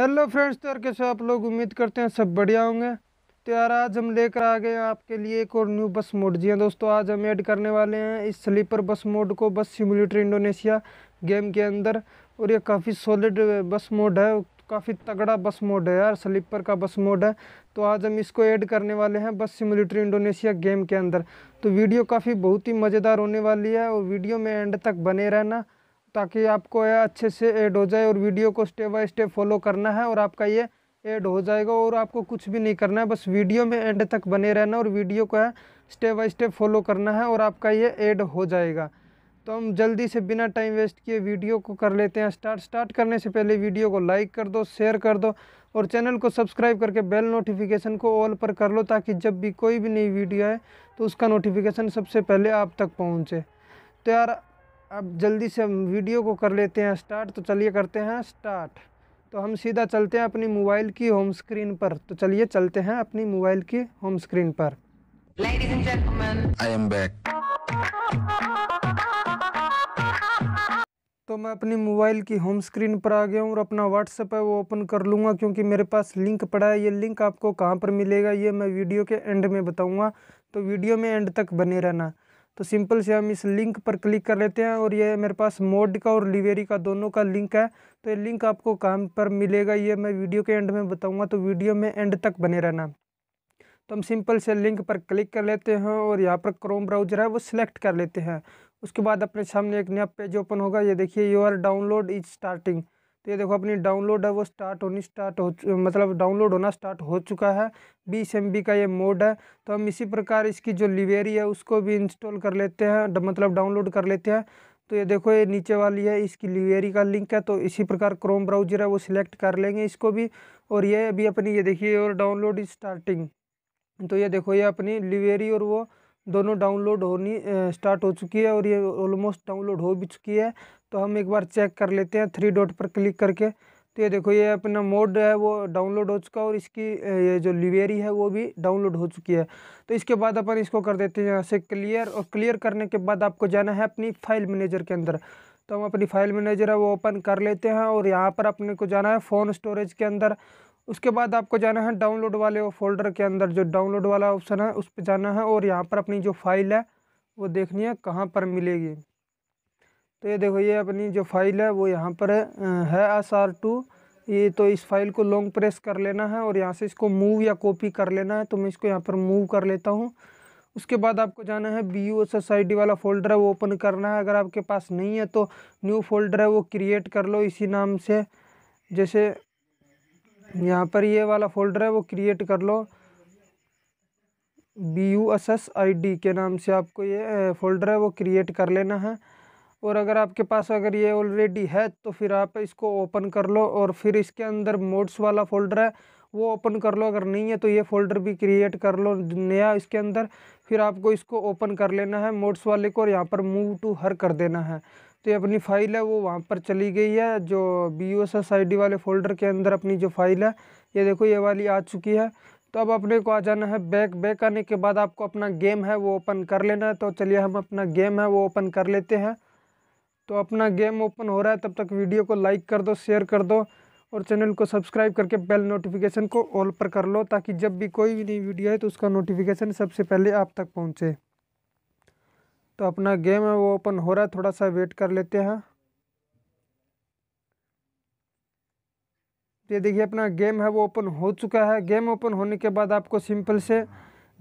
hello friends तो कैसे आप लोग उम्मीद करते हैं सब बढ़िया होंगे तो यार आज हम लेकर आ गए हैं आपके लिए एक और न्यू बस मोड जी हाँ दोस्तों आज हम ऐड करने वाले हैं इस स्लीपर बस मोड को बस सिमुलेटर इंडोनेशिया गेम के अंदर और ये काफ़ी सॉलिड बस मोड है काफ़ी तगड़ा बस मोड है यार स्लीपर का बस मोड है तो आज हम इसको ऐड करने वाले हैं बस सिमुलेटर इंडोनेशिया गेम के अंदर तो वीडियो काफ़ी बहुत ही मज़ेदार होने वाली है और वीडियो में एंड तक बने रहना ताकि आपको यह अच्छे से ऐड हो जाए और वीडियो को स्टेप बाय स्टेप फॉलो करना है और आपका ये ऐड हो जाएगा और आपको कुछ भी नहीं करना है बस वीडियो में एंड तक बने रहना और वीडियो को है स्टेप बाय स्टेप फॉलो करना है और आपका ये ऐड हो जाएगा तो हम जल्दी से बिना टाइम वेस्ट किए वीडियो को कर लेते हैं स्टार्ट स्टार्ट करने से पहले वीडियो को लाइक कर दो शेयर कर दो और चैनल को सब्सक्राइब करके बेल नोटिफिकेशन को ऑल पर कर लो ताकि जब भी कोई भी नई वीडियो आए तो उसका नोटिफिकेशन सबसे पहले आप तक पहुँचे तो यार अब जल्दी से हम वीडियो को कर लेते हैं स्टार्ट तो चलिए करते हैं स्टार्ट तो हम सीधा चलते हैं अपनी मोबाइल की होम स्क्रीन पर तो चलिए चलते हैं अपनी मोबाइल की होम स्क्रीन पर तो मैं अपनी मोबाइल की होम स्क्रीन पर आ गया हूँ और अपना व्हाट्सएप है वो ओपन कर लूँगा क्योंकि मेरे पास लिंक पड़ा है ये लिंक आपको कहाँ पर मिलेगा ये मैं वीडियो के एंड में बताऊँगा तो वीडियो में एंड तक बने रहना तो सिंपल से हम इस लिंक पर क्लिक कर लेते हैं और ये मेरे पास मोड का और लिवेरी का दोनों का लिंक है तो ये लिंक आपको काम पर मिलेगा ये मैं वीडियो के एंड में बताऊँगा तो वीडियो में एंड तक बने रहना तो हम सिंपल से लिंक पर क्लिक कर लेते हैं और यहाँ पर क्रोम ब्राउजर है वो सिलेक्ट कर लेते हैं उसके बाद अपने सामने एक नया पेज ओपन होगा ये देखिए योर डाउनलोड इज स्टार्टिंग तो ये देखो अपनी डाउनलोड है वो स्टार्ट होनी स्टार्ट हो मतलब डाउनलोड होना स्टार्ट हो चुका है बीस एम का ये मोड है तो हम इसी प्रकार इसकी जो लिवेरी है उसको भी इंस्टॉल कर लेते हैं मतलब डाउनलोड कर लेते हैं तो ये देखो ये नीचे वाली है इसकी लिवेरी का लिंक है तो इसी प्रकार क्रोम ब्राउजर है वो सिलेक्ट कर लेंगे इसको भी और ये अभी अपनी ये देखिए और डाउनलोड इज स्टार्टिंग तो ये देखो ये अपनी लिवेरी और वो दोनों डाउनलोड होनी स्टार्ट हो चुकी है और ये ऑलमोस्ट डाउनलोड हो भी चुकी है तो हम एक बार चेक कर लेते हैं थ्री डॉट पर क्लिक करके तो ये देखो ये अपना मोड है वो डाउनलोड हो चुका है और इसकी ये जो लिवेरी है वो भी डाउनलोड हो चुकी है तो इसके बाद अपन इसको कर देते हैं यहाँ से क्लियर और क्लियर करने के बाद आपको जाना है अपनी फाइल मैनेजर के अंदर तो हम अपनी फाइल मैनेजर है वो ओपन कर लेते हैं और यहाँ पर अपने को जाना है फ़ोन स्टोरेज के अंदर उसके बाद आपको जाना है डाउनलोड वाले फोल्डर के अंदर जो डाउनलोड वाला ऑप्शन है उस पर जाना है और यहाँ पर अपनी जो फाइल है वो देखनी है कहाँ पर मिलेगी तो ये देखो ये अपनी जो फाइल है वो यहाँ पर है एस आर टू ये तो इस फाइल को लॉन्ग प्रेस कर लेना है और यहाँ से इसको मूव या कॉपी कर लेना है तो मैं इसको यहाँ पर मूव कर लेता हूँ उसके बाद आपको जाना है बी यू सोसाइटी वाला फोल्डर है वो ओपन करना है अगर आपके पास नहीं है तो न्यू फोल्डर है वो क्रिएट कर लो इसी नाम से जैसे यहाँ पर ये वाला फोल्डर है वो क्रिएट कर लो B U S S I D के नाम से आपको ये फोल्डर है वो क्रिएट कर लेना है और अगर आपके पास अगर ये ऑलरेडी है तो फिर आप इसको ओपन कर लो और फिर इसके अंदर मोड्स वाला फोल्डर है वो ओपन कर लो अगर नहीं है तो ये फोल्डर भी क्रिएट कर लो नया इसके अंदर फिर आपको इसको ओपन कर लेना है मोड्स वाले को और यहाँ पर मूव टू हर कर देना है तो ये अपनी फ़ाइल है वो वहाँ पर चली गई है जो B O S I D वाले फ़ोल्डर के अंदर अपनी जो फाइल है ये देखो ये वाली आ चुकी है तो अब अपने को आ जाना है बैक बैक आने के बाद आपको अपना गेम है वो ओपन कर लेना है तो चलिए हम अपना गेम है वो ओपन कर लेते हैं तो अपना गेम ओपन हो रहा है तब तक वीडियो को लाइक कर दो शेयर कर दो और चैनल को सब्सक्राइब करके बेल नोटिफिकेशन को ऑल पर कर लो ताकि जब भी कोई भी नई वीडियो है तो उसका नोटिफिकेशन सबसे पहले आप तक पहुँचे तो अपना गेम है वो ओपन हो रहा है थोड़ा सा वेट कर लेते हैं ये देखिए अपना गेम है वो ओपन हो चुका है गेम ओपन होने के बाद आपको सिंपल से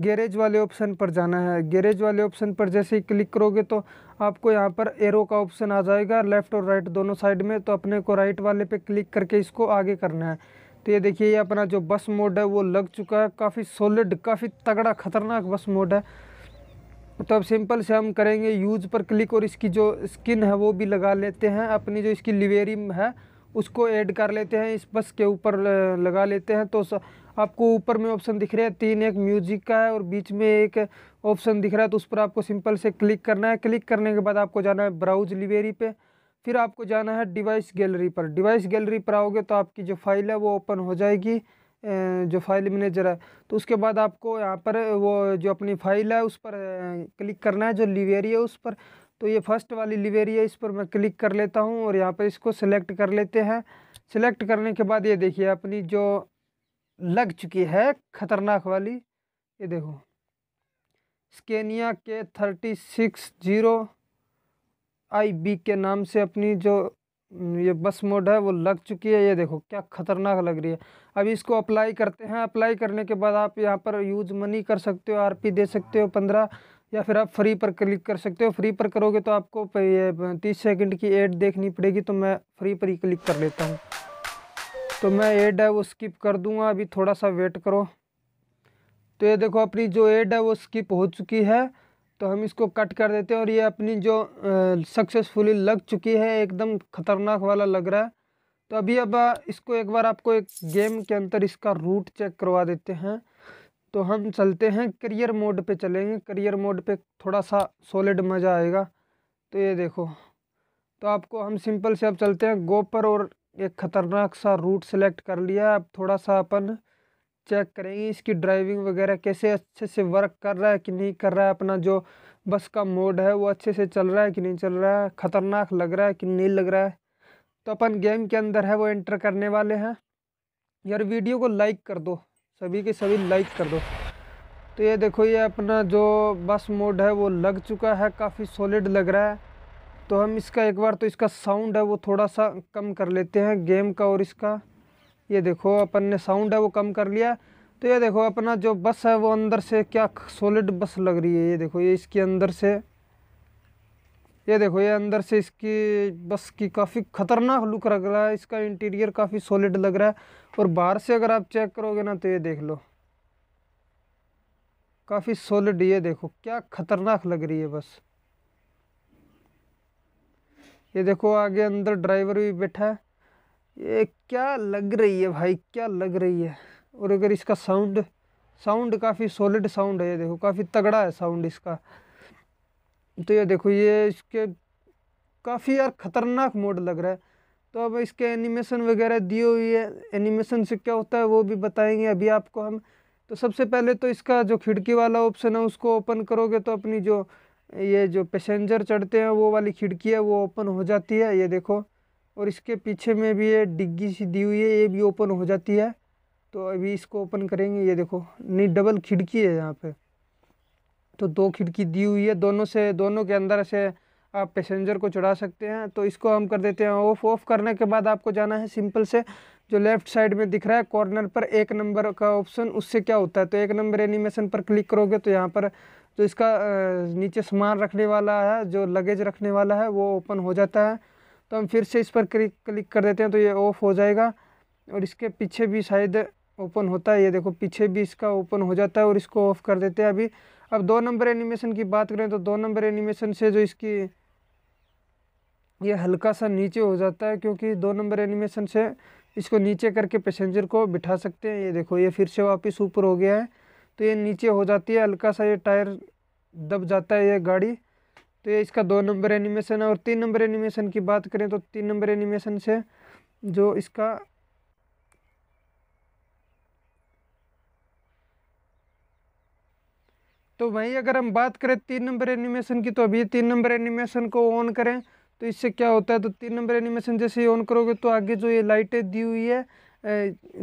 गैरेज वाले ऑप्शन पर जाना है गैरेज वाले ऑप्शन पर जैसे ही क्लिक करोगे तो आपको यहाँ पर एरो का ऑप्शन आ जाएगा लेफ़्ट और राइट दोनों साइड में तो अपने को राइट वाले पे क्लिक करके इसको आगे करना है तो ये देखिए ये अपना जो बस मोड है वो लग चुका है काफ़ी सॉलिड काफ़ी तगड़ा खतरनाक बस मोड है तो अब सिंपल से हम करेंगे यूज़ पर क्लिक और इसकी जो स्किन है वो भी लगा लेते हैं अपनी जो इसकी लिवेरी है उसको ऐड कर लेते हैं इस बस के ऊपर लगा लेते हैं तो आपको ऊपर में ऑप्शन दिख रहा है तीन एक म्यूजिक का है और बीच में एक ऑप्शन दिख रहा है तो उस पर आपको सिंपल से क्लिक करना है क्लिक करने के बाद आपको जाना है ब्राउज लिवेरी पे फिर आपको जाना है डिवाइस गैलरी पर डिवाइस गैलरी पर आओगे तो आपकी जो फाइल है वो ओपन हो जाएगी जो फाइल मैनेजर है तो उसके बाद आपको यहाँ पर वो जो अपनी फाइल है उस पर क्लिक करना है जो लिवेरी है उस पर तो ये फर्स्ट वाली लिवेरी है इस पर मैं क्लिक कर लेता हूँ और यहाँ पर इसको सेलेक्ट कर लेते हैं सेलेक्ट करने के बाद ये देखिए अपनी जो लग चुकी है ख़तरनाक वाली ये देखो स्केनिया के thirty six zero I B के नाम से अपनी जो ये बस मोड है वो लग चुकी है ये देखो क्या खतरनाक लग रही है अब इसको अप्लाई करते हैं अप्लाई करने के बाद आप यहाँ पर यूज मनी कर सकते हो आरपी दे सकते हो पंद्रह या फिर आप फ्री पर क्लिक कर सकते हो फ्री पर करोगे तो आपको ये तीस सेकंड की एड देखनी पड़ेगी तो मैं फ्री पर ही क्लिक कर लेता हूँ तो मैं एड है वो स्किप कर दूँगा अभी थोड़ा सा वेट करो तो ये देखो अपनी जो एड है वो स्किप हो चुकी है तो हम इसको कट कर देते हैं और ये अपनी जो सक्सेसफुली लग चुकी है एकदम ख़तरनाक वाला लग रहा है तो अभी अब इसको एक बार आपको एक गेम के अंदर इसका रूट चेक करवा देते हैं तो हम चलते हैं करियर मोड पे चलेंगे करियर मोड पे थोड़ा सा सॉलिड मज़ा आएगा तो ये देखो तो आपको हम सिंपल से अब चलते हैं गोपर और एक ख़तरनाक सा रूट सेलेक्ट कर लिया अब थोड़ा सा अपन चेक करेंगे इसकी ड्राइविंग वगैरह कैसे अच्छे से वर्क कर रहा है कि नहीं कर रहा है अपना जो बस का मोड है वो अच्छे से चल रहा है कि नहीं चल रहा है ख़तरनाक लग रहा है कि नहीं लग रहा है तो अपन गेम के अंदर है वो एंटर करने वाले हैं यार वीडियो को लाइक कर दो सभी के सभी लाइक कर दो तो ये देखो ये अपना जो बस मोड है वो लग चुका है काफ़ी सॉलिड लग रहा है तो हम इसका एक बार तो इसका साउंड है वो थोड़ा सा कम कर लेते हैं गेम का और इसका ये देखो अपन ने साउंड है वो कम कर लिया तो ये देखो अपना जो बस है वो अंदर से क्या सॉलिड बस लग रही है ये देखो ये इसके अंदर से ये देखो ये अंदर से इसकी बस की काफ़ी ख़तरनाक लुक लग रहा है इसका इंटीरियर काफ़ी सॉलिड लग रहा है और बाहर से अगर आप चेक करोगे ना तो ये देख लो काफ़ी सॉलिड ये देखो क्या ख़तरनाक लग रही है बस ये देखो आगे अंदर ड्राइवर भी बैठा है ये क्या लग रही है भाई क्या लग रही है और अगर इसका साउंड साउंड काफ़ी सॉलिड साउंड है ये देखो काफ़ी तगड़ा है साउंड इसका तो ये देखो ये इसके काफ़ी यार ख़तरनाक मोड लग रहा है तो अब इसके एनिमेशन वगैरह दी हुई है एनिमेशन से क्या होता है वो भी बताएंगे अभी आपको हम तो सबसे पहले तो इसका जो खिड़की वाला ऑप्शन है उसको ओपन करोगे तो अपनी जो ये जो पैसेंजर चढ़ते हैं वो वाली खिड़की है वो ओपन हो जाती है ये देखो और इसके पीछे में भी ये डिग्गी सी दी हुई है ये भी ओपन हो जाती है तो अभी इसको ओपन करेंगे ये देखो नहीं डबल खिड़की है यहाँ पे तो दो खिड़की दी हुई है दोनों से दोनों के अंदर से आप पैसेंजर को चढ़ा सकते हैं तो इसको हम कर देते हैं ऑफ ऑफ करने के बाद आपको जाना है सिंपल से जो लेफ्ट साइड में दिख रहा है कॉर्नर पर एक नंबर का ऑप्शन उससे क्या होता है तो एक नंबर एनिमेशन पर क्लिक करोगे तो यहाँ पर जो इसका नीचे सामान रखने वाला है जो लगेज रखने वाला है वो ओपन हो जाता है तो हम फिर से इस पर क्लिक क्लिक कर देते हैं तो ये ऑफ़ हो जाएगा और इसके पीछे भी शायद ओपन होता है ये देखो पीछे भी इसका ओपन हो जाता है और इसको ऑफ़ कर देते हैं अभी अब दो नंबर एनिमेशन की बात करें तो दो नंबर एनिमेशन से जो इसकी ये हल्का सा नीचे हो जाता है क्योंकि दो नंबर एनिमेशन से इसको नीचे करके पैसेंजर को बिठा सकते हैं ये देखो ये फिर से वापस ऊपर हो गया है तो ये नीचे हो जाती है हल्का सा ये टायर दब जाता है ये गाड़ी तो ये इसका दो नंबर एनिमेशन है और तीन नंबर एनिमेशन की बात करें तो तीन नंबर एनिमेशन से जो इसका तो वही अगर हम बात करें तीन नंबर एनिमेशन की तो अभी तीन नंबर एनिमेशन को ऑन करें तो इससे क्या होता है तो तीन नंबर एनिमेशन जैसे ही ऑन करोगे तो आगे जो ये लाइटें दी हुई है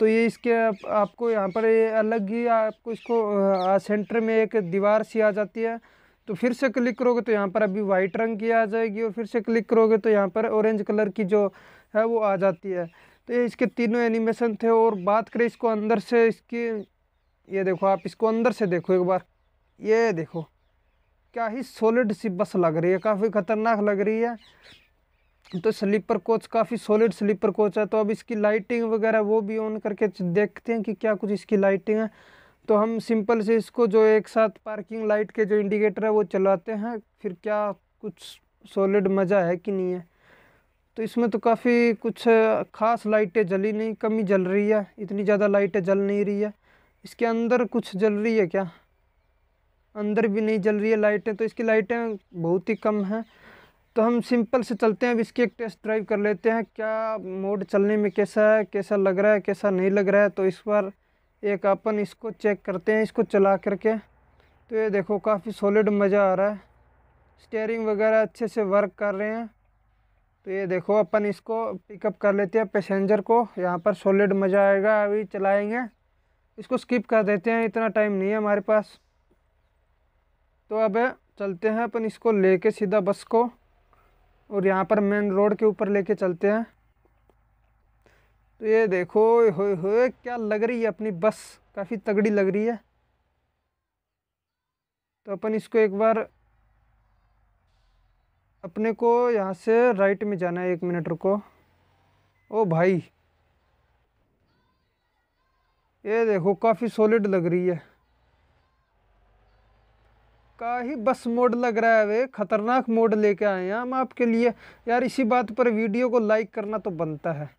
तो ये इसके आप, आपको यहाँ पर ये अलग ही आपको इसको आ, सेंटर में एक दीवार सी आ जाती है तो फिर से क्लिक करोगे तो यहाँ पर अभी वाइट रंग की आ जाएगी और फिर से क्लिक करोगे तो यहाँ पर ऑरेंज कलर की जो है वो आ जाती है तो ये इसके तीनों एनिमेशन थे और बात करें इसको अंदर से इसकी ये देखो आप इसको अंदर से देखो एक बार ये देखो क्या ही सॉलिड सी बस लग रही है काफ़ी ख़तरनाक लग रही है तो स्लीपर कोच काफ़ी सॉलिड स्लीपर कोच है तो अब इसकी लाइटिंग वगैरह वो भी ऑन करके देखते हैं कि क्या कुछ इसकी लाइटिंग है तो हम सिंपल से इसको जो एक साथ पार्किंग लाइट के जो इंडिकेटर है वो चलाते हैं फिर क्या कुछ सॉलिड मज़ा है कि नहीं है तो इसमें तो काफ़ी कुछ ख़ास लाइटें जली नहीं कमी जल रही है इतनी ज़्यादा लाइटें जल नहीं रही है इसके अंदर कुछ जल रही है क्या अंदर भी नहीं जल रही है लाइटें तो इसकी लाइटें बहुत ही कम हैं तो हम सिंपल से चलते हैं अब इसकी एक टेस्ट ड्राइव कर लेते हैं क्या मोड चलने में कैसा है कैसा लग रहा है कैसा नहीं लग रहा है तो इस बार एक अपन इसको चेक करते हैं इसको चला करके तो ये देखो काफ़ी सॉलिड मज़ा आ रहा है स्टेयरिंग वगैरह अच्छे से वर्क कर रहे हैं तो ये देखो अपन इसको पिकअप कर लेते हैं पैसेंजर को यहाँ पर सॉलिड मज़ा आएगा अभी चलाएंगे इसको स्किप कर देते हैं इतना टाइम नहीं है हमारे पास तो अब चलते हैं अपन इसको लेके सीधा बस को और यहाँ पर मेन रोड के ऊपर लेके चलते हैं तो ये देखो हो हो क्या लग रही है अपनी बस काफ़ी तगड़ी लग रही है तो अपन इसको एक बार अपने को यहाँ से राइट में जाना है एक मिनट रुको ओ भाई ये देखो काफ़ी सॉलिड लग रही है का ही बस मोड लग रहा है वे खतरनाक मोड लेके आए हैं हम आपके लिए यार इसी बात पर वीडियो को लाइक करना तो बनता है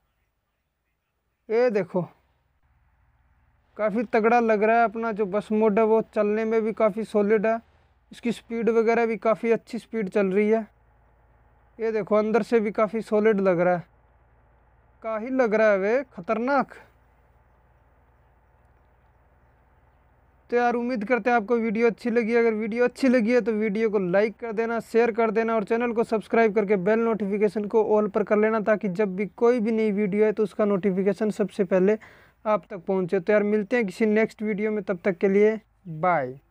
ये देखो काफ़ी तगड़ा लग रहा है अपना जो बस मोड है वो चलने में भी काफ़ी सॉलिड है इसकी स्पीड वगैरह भी काफ़ी अच्छी स्पीड चल रही है ये देखो अंदर से भी काफ़ी सॉलिड लग रहा है का ही लग रहा है वे खतरनाक तो यार उम्मीद करते हैं आपको वीडियो अच्छी लगी अगर वीडियो अच्छी लगी है तो वीडियो को लाइक कर देना शेयर कर देना और चैनल को सब्सक्राइब करके बेल नोटिफिकेशन को ऑल पर कर लेना ताकि जब भी कोई भी नई वीडियो है तो उसका नोटिफिकेशन सबसे पहले आप तक पहुँचे तो यार मिलते हैं किसी नेक्स्ट वीडियो में तब तक के लिए बाय